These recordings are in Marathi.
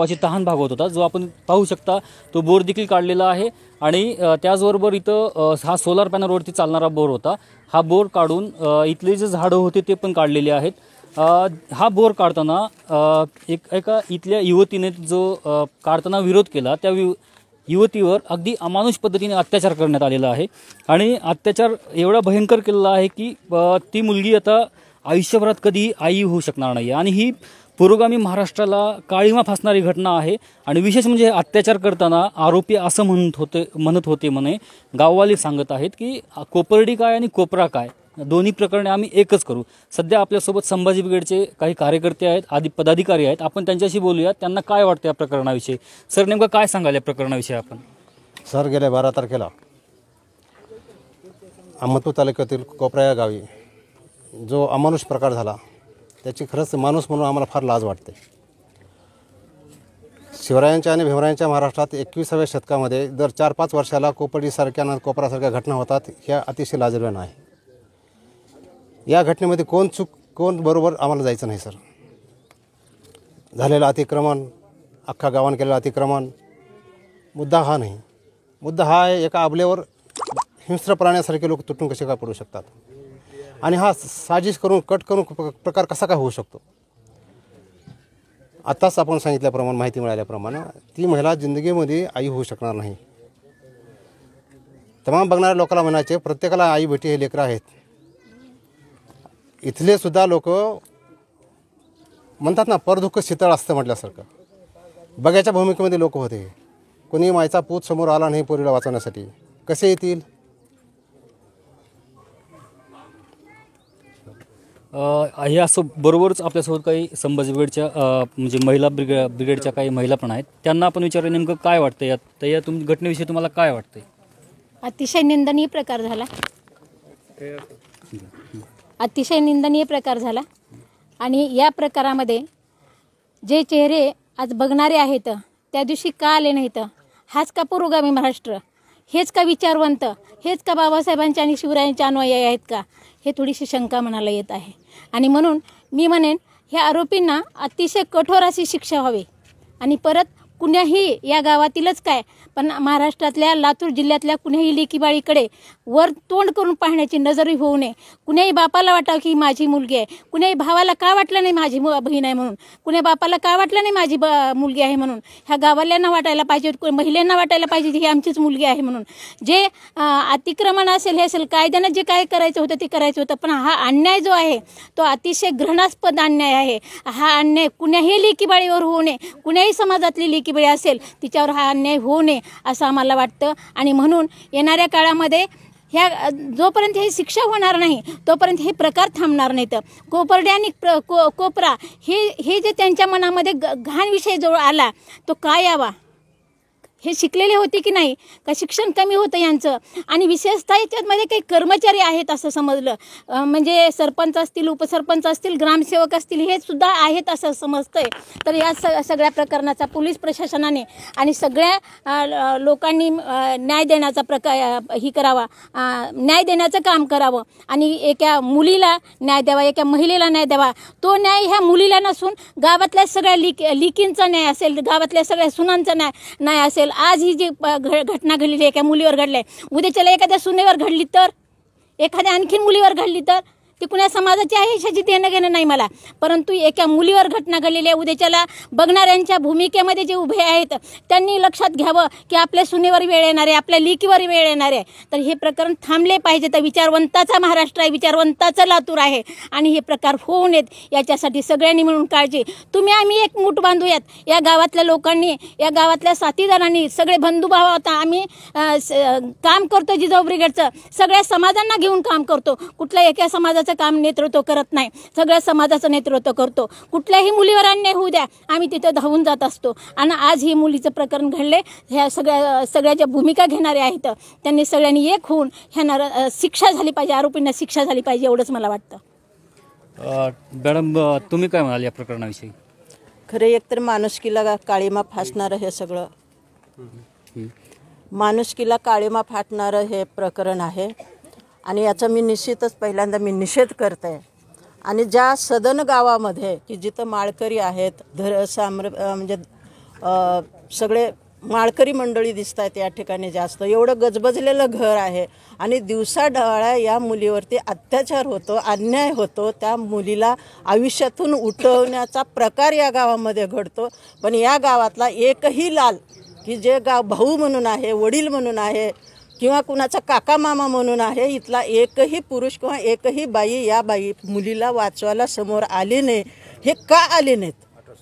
गावाची तहान भागवत होता जो आपण पाहू शकता तो बोर देखील काढलेला आहे आणि त्याचबरोबर इथं हा सोलार पॅनलवरती चालणारा बोर होता हा बोर काढून इथले जे झाडं होते ते पण काढलेले आहेत हा बोर काढताना एक एका इथल्या युवतीने जो काढताना विरोध केला त्या वि युवतीवर अगदी अमानुष पद्धतीने अत्याचार करण्यात आलेला आहे आणि अत्याचार एवढा भयंकर केलेला आहे की ती मुलगी आता आयुष्यभरात कधी आई होऊ शकणार नाही आणि ही पुरोगामी महाराष्ट्राला काळीमा फासणारी घटना आहे आणि विशेष म्हणजे अत्याचार करताना आरोपी असं म्हणत होते म्हणत होते म्हणे गाववाले सांगत आहेत की कोपर्डी काय आणि कोपरा काय दोन्ही प्रकरणे आम्ही एकच करू सध्या आपल्यासोबत संभाजी ब्रिगेडचे काही कार्यकर्ते आहेत आदी पदाधिकारी आहेत आपण त्यांच्याशी बोलूया त्यांना काय वाटतं या प्रकरणाविषयी सर नेमकं काय सांगाल या प्रकरणाविषयी आपण सर गेल्या बारा तारखेला अहमदपूर तालुक्यातील कोपरा या गावी जो अमानुष प्रकार झाला त्याची खरंच माणूस म्हणून आम्हाला फार लाज वाटते शिवरायांच्या आणि भीमरायांच्या महाराष्ट्रात एकविसाव्या शतकामध्ये दर चार पाच वर्षाला कोपडीसारख्या ना कोपरासारख्या घटना होतात ह्या अतिशय लाजव्या आहे या घटनेमध्ये कोण चूक कोण बरोबर आम्हाला जायचं नाही सर झालेलं अतिक्रमण अख्खा गावान केलेलं अतिक्रमण मुद्दा हा नाही मुद्दा हा आहे एका आबलेवर हिंस्र प्राण्यासारखे लोक तुटून कसे का पडू शकतात आणि हा साजिश करून कट करून प्रकार कसा काय होऊ शकतो आत्ताच आपण सांगितल्याप्रमाणे माहिती मिळाल्याप्रमाणे ती महिला जिंदगीमध्ये आई होऊ शकणार नाही तमाम बघणाऱ्या लोकांना म्हणायचे प्रत्येकाला आई भेटी हे लेकरं आहेत इथले सुद्धा लोक म्हणतात ना परदुःख शीतळ असतं म्हटल्यासारखं बघ्याच्या भूमिकेमध्ये लोक होते कोणी मायचा पूत समोर आला नाही पोरीला वाचवण्यासाठी कसे येतील हे असं बरोबरच आपल्यासोबत काही संभाजी ब्रिगेडच्या म्हणजे महिला ब्रिगेडच्या काही महिला पण आहेत त्यांना आपण विचारलं नेमकं काय वाटतं यात तर या तुम घटनेविषयी तुम्हाला काय वाटतंय अतिशय निंदनीय प्रकार झाला अतिशय निंदनीय प्रकार झाला आणि या प्रकारामध्ये जे चेहरे आज बघणारे आहेत त्या दिवशी का आले नाहीत हाच का पुरोगामी महाराष्ट्र हेच का विचारवंत हेच का बाबासाहेबांच्या आणि शिवरायांच्या अनुयायी आहेत का हे थोडीशी शंका मनाला येत आहे आणि म्हणून मी म्हणेन ह्या आरोपींना अतिशय कठोर अशी शिक्षा व्हावी आणि परत कुण्याही या गावातीलच काय पण महाराष्ट्रातल्या लातूर जिल्ह्यातल्या कुण्याही लेकीबाळीकडे वर तोंड करून पाहण्याची नजरही होऊ नये कुण्याही बापाला वाटावं की माझी मुलगी आहे कुण्याही भावाला का वाटलं नाही माझी बहीण आहे म्हणून कुण्या बापाला का वाटलं नाही माझी मुलगी आहे म्हणून ह्या गावाल्यांना वाटायला पाहिजे महिलांना वाटायला पाहिजे ही आमचीच मुलगी आहे म्हणून जे अतिक्रमण असेल हे असेल कायद्यानं जे काय करायचं होतं ते करायचं होतं पण हा अन्याय जो आहे तो अतिशय घृणास्पद अन्याय आहे हा अन्याय कुण्याही लेकीबाळीवर होऊ नये कुण्याही समाजातली लेकीबाळी असेल तिच्यावर हा अन्याय होऊ नये असं आम्हाला वाटतं आणि म्हणून येणाऱ्या काळामध्ये ह्या जोपर्यंत ही शिक्षा होणार नाही तोपर्यंत हे प्रकार थांबणार नाहीत कोपर्डे आणि प्र को कोपरा हे हे जे त्यांच्या मनामध्ये घाण विषय जो आला तो काय यावा हे शिकलेले होते की नाही का शिक्षण कमी होतं यांचं आणि विशेषतः याच्यामध्ये काही कर्मचारी आहेत असं समजलं म्हणजे सरपंच असतील उपसरपंच असतील ग्रामसेवक असतील हे सुद्धा आहेत असं समजतंय तर या स सगळ्या प्रकरणाचा पोलीस प्रशासनाने आणि सगळ्या लोकांनी न्याय देण्याचा प्रकार ही करावा न्याय देण्याचं काम करावं आणि एका मुलीला न्याय द्यावा एका महिलेला न्याय द्यावा तो न्याय ह्या मुलीला नसून गावातल्या सगळ्या लिक लिकींचा न्याय असेल गावातल्या सगळ्या सुनांचा न्याय न्याय असेल आज ही जी घटना घडलेली आहे एका मुलीवर घडली आहे उद्याच्याला एखाद्या सुनेवर घडली तर एखाद्या आणखी मुलीवर घडली तर ती कुणा समाजाची आहे ह्याची देणं घेणं नाही मला परंतु एका मुलीवर घटना घडलेली आहे उद्याच्याला बघणाऱ्यांच्या भूमिकेमध्ये जे उभे आहेत त्यांनी लक्षात घ्यावं की आपल्या सुनेवर वेळ येणार आहे आपल्या लिकीवर वेळ येणार आहे तर हे प्रकरण थांबले पाहिजे तर विचारवंताचा महाराष्ट्र आहे विचारवंताचं लातूर आहे आणि हे प्रकार होऊ नयेत याच्यासाठी सगळ्यांनी मिळून काळजी तुम्ही आम्ही एक मूठ बांधूयात या गावातल्या लोकांनी या गावातल्या साथीदारांनी सगळे बंधुभाव आता आम्ही काम करतो जिजाऊ ब्रिगेडचं सगळ्या समाजांना घेऊन काम करतो कुठल्या एका समाजाचं समाजाचं काम नेतृत्व करत नाही सगळ्या समाजाचं नेतृत्व करतो कुठल्याही मुलीवर अन्याय होऊ द्या आम्ही तिथं धावून जात असतो आणि आज हे मुलीचं प्रकरण घडले ह्या सगळ्या सगळ्या ज्या भूमिका घेणारे आहेत त्यांनी सगळ्यांनी एक होऊन ह्यांना शिक्षा झाली पाहिजे आरोपींना शिक्षा झाली पाहिजे एवढंच मला वाटतं मॅडम तुम्ही काय म्हणाल या प्रकरणाविषयी एक तर माणुसकीला काळीमा फासणारं हे सगळं माणुसकीला काळीमा फाटणारं हे प्रकरण आहे आणि याचा मी निश्चितच पहिल्यांदा मी निषेध करते आणि ज्या सदन गावामध्ये की जिथं माळकरी आहेत धर साम्र म्हणजे सगळे माळकरी मंडळी दिसत आहेत या ठिकाणी जास्त एवढं गजबजलेलं घर आहे आणि दिवसा दिवसाढाळ्या या मुलीवरती अत्याचार होतो अन्याय होतो त्या मुलीला आयुष्यातून उठवण्याचा प्रकार या गावामध्ये घडतो पण या गावातला एकही लाल की जे गाव भाऊ म्हणून आहे वडील म्हणून आहे किंवा कुणाचा काका मामा म्हणून आहे इथला एकही पुरुष किंवा एकही बाई या बाई मुलीला वाचवायला समोर आली नाही हे का आले नाहीत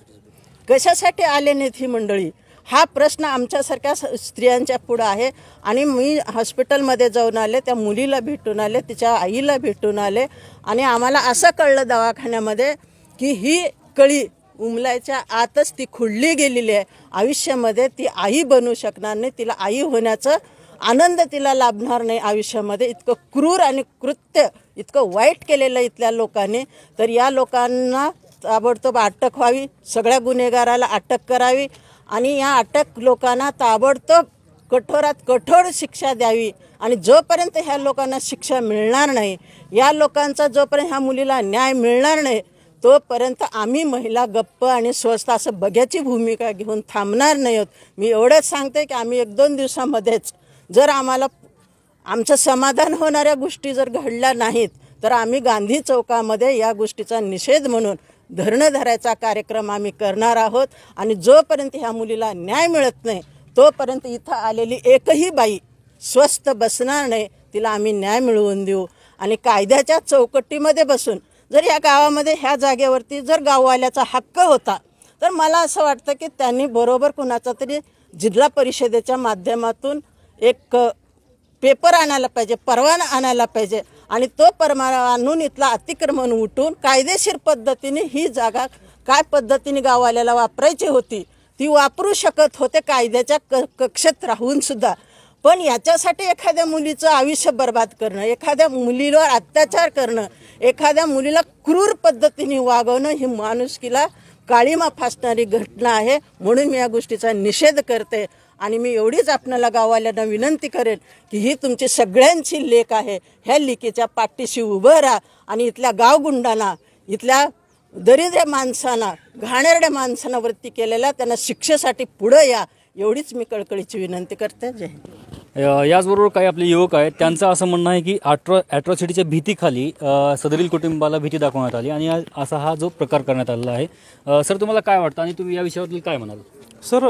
कशासाठी आले नाहीत ही मंडळी हा प्रश्न आमच्यासारख्या स्त्रियांच्या पुढं आहे आणि मी हॉस्पिटलमध्ये जाऊन आले त्या मुलीला भेटून आले तिच्या आईला भेटून आले आणि आम्हाला असं कळलं दवाखान्यामध्ये की ही कळी उमलायच्या आतच ती खुडली गेलेली आहे आयुष्यामध्ये ती आई बनू शकणार नाही तिला आई होण्याचं आनंद तिला लाभणार नाही आयुष्यामध्ये इतकं क्रूर आणि कृत्य इतकं वाईट केलेलं इथल्या लोकांनी तर या लोकांना ताबडतोब अटक व्हावी सगळ्या गुन्हेगाराला अटक करावी आणि या अटक लोकांना ताबडतोब कठोरात कठोर शिक्षा द्यावी आणि जोपर्यंत ह्या लोकांना शिक्षा मिळणार नाही या लोकांचा जोपर्यंत ह्या मुलीला न्याय मिळणार नाही तोपर्यंत आम्ही महिला गप्प आणि स्वस्त असं बघ्याची भूमिका घेऊन थांबणार नाही आहोत मी एवढंच सांगते की आम्ही एक दोन दिवसामध्येच जर आम्हाला आमचं समाधान होणाऱ्या गोष्टी जर घडल्या नाहीत तर आम्ही गांधी चौकामध्ये या गोष्टीचा निषेध म्हणून धरणं धरायचा कार्यक्रम आम्ही करणार आहोत आणि जोपर्यंत ह्या मुलीला न्याय मिळत नाही तोपर्यंत इथं आलेली एकही बाई स्वस्थ बसणार नाही तिला आम्ही न्याय मिळवून देऊ आणि कायद्याच्या चौकटीमध्ये बसून जर या गावामध्ये ह्या जागेवरती जर गाववाल्याचा हक्क होता तर मला असं वाटतं की त्यांनी बरोबर कुणाचा तरी जिल्हा परिषदेच्या माध्यमातून एक पेपर आणायला पाहिजे परवाना आणायला पाहिजे आणि तो परवाना आणून इथला अतिक्रमण उठून कायदेशीर पद्धतीने ही जागा काय पद्धतीने गाववाल्याला वापरायची होती ती वापरू शकत होते कायद्याच्या क कक्षेत राहून सुद्धा पण याच्यासाठी एखाद्या मुलीचं आयुष्य बर्बाद करणं एखाद्या मुलीवर अत्याचार करणं एखाद्या मुलीला क्रूर पद्धतीने वागवणं ही माणुसकीला काळीमा फासणारी घटना आहे म्हणून मी या गोष्टीचा निषेध करते आणि मी एवढीच आपल्याला गावाल्यांना विनंती करेन की ही तुमची सगळ्यांची लेख आहे ह्या लेखीच्या पाठीशी उभं राहा आणि इथल्या गावगुंडांना इथल्या दरिद्र माणसांना घाणेरड्या माणसांना वृत्ती केलेल्या त्यांना शिक्षेसाठी पुढं या एवढीच मी कळकळीची विनंती करते जय याचबरोबर काही आपले युवक आहेत त्यांचं असं म्हणणं आहे की अट्रॉ ॲट्रॉसिटीच्या भीतीखाली सदरील कुटुंबाला भीती दाखवण्यात आली आणि असा हा जो प्रकार करण्यात आलेला आहे सर तुम्हाला काय वाटतं आणि तुम्ही या विषयाबद्दल काय म्हणाल सर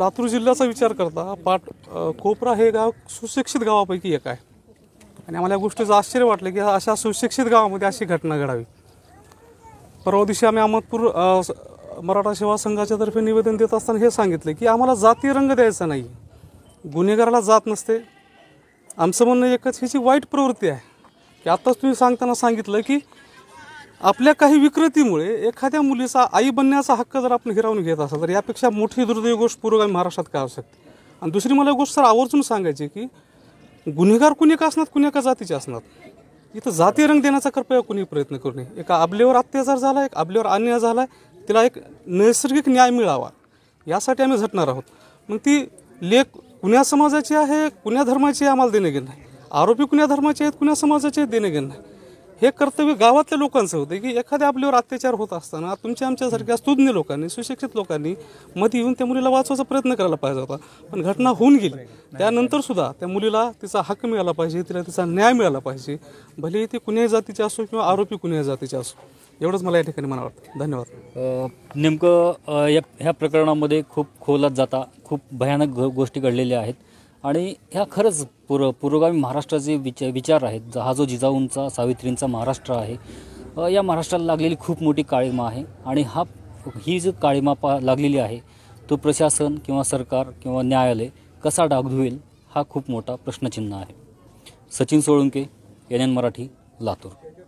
लातूर जिल्ह्याचा विचार करता पाट कोपरा हे गाव सुशिक्षित गावापैकी एक आहे आणि आम्हाला या गोष्टीचं आश्चर्य वाटलं की अशा सुशिक्षित गावामध्ये अशी घटना घडावी परवा दिवशी आम्ही अहमदपूर मराठा सेवा संघाच्या तर्फे निवेदन देत असताना हे सांगितलं की आम्हाला जाती रंग द्यायचा नाही गुन्हेगाराला जात नसते आमचं म्हणणं एकच ह्याची वाईट प्रवृत्ती आहे की आत्ताच तुम्ही सांगताना सांगितलं की आपल्या काही विकृतीमुळे एखाद्या मुलीचा आई बनण्याचा हक्क जर आपण हिरावून घेत असाल तर यापेक्षा मोठी दुर्दैवी गोष्ट पुरोगामी महाराष्ट्रात काय असू शकते आणि दुसरी मला गोष्ट सर आवर्जून सांगायची की गुन्हेगार कुणी का असणार कुणी एका जातीचे असणार इथं जाती रंग देण्याचा कृपया कुणी प्रयत्न करू नये एका आबलेवर अत्याचार झाला एक आबलेवर अन्याय झाला तिला एक नैसर्गिक न्याय मिळावा यासाठी आम्ही झटणार आहोत मग ती लेख कुण्या समाजाची आहे कुण्या धर्माची आम्हाला देणे घेणं नाही आरोपी कुण्या धर्माचे आहेत कुण्या समाजाचे देणे घेणं नाही हे कर्तव्य गावातल्या लोकांचं होतं की एखाद्या आपल्यावर अत्याचार होत असताना तुमच्या आमच्यासारख्या स्तुज्ञ लोकांनी सुशिक्षित लोकांनी मध्ये येऊन त्या मुलीला वाचवायचा प्रयत्न करायला पाहिजे होता पण घटना होऊन गेली त्यानंतर सुद्धा त्या मुलीला तिचा हक्क मिळाला पाहिजे तिला तिचा न्याय मिळाला पाहिजे भले ते कुण्याही जातीचे असो किंवा आरोपी कुण्याही जातीचे असो एवढंच मला या ठिकाणी मला वाटतं धन्यवाद नेमकं या ह्या प्रकरणामध्ये खूप खोलात जाता खूप भयानक गोष्टी घडलेल्या आहेत आणि ह्या खरंच पुर पुरोगामी महाराष्ट्राचे विचार विचार आहेत हा जो जिजाऊंचा सावित्रींचा महाराष्ट्र आहे या महाराष्ट्राला लागलेली खूप मोठी काळीमा आहे आणि हा ही जी काळीमा पा लागलेली आहे तो प्रशासन किंवा सरकार किंवा न्यायालय कसा डाग धुईल हा खूप मोठा प्रश्नचिन्ह आहे सचिन सोळुंके एन एन मराठी लातूर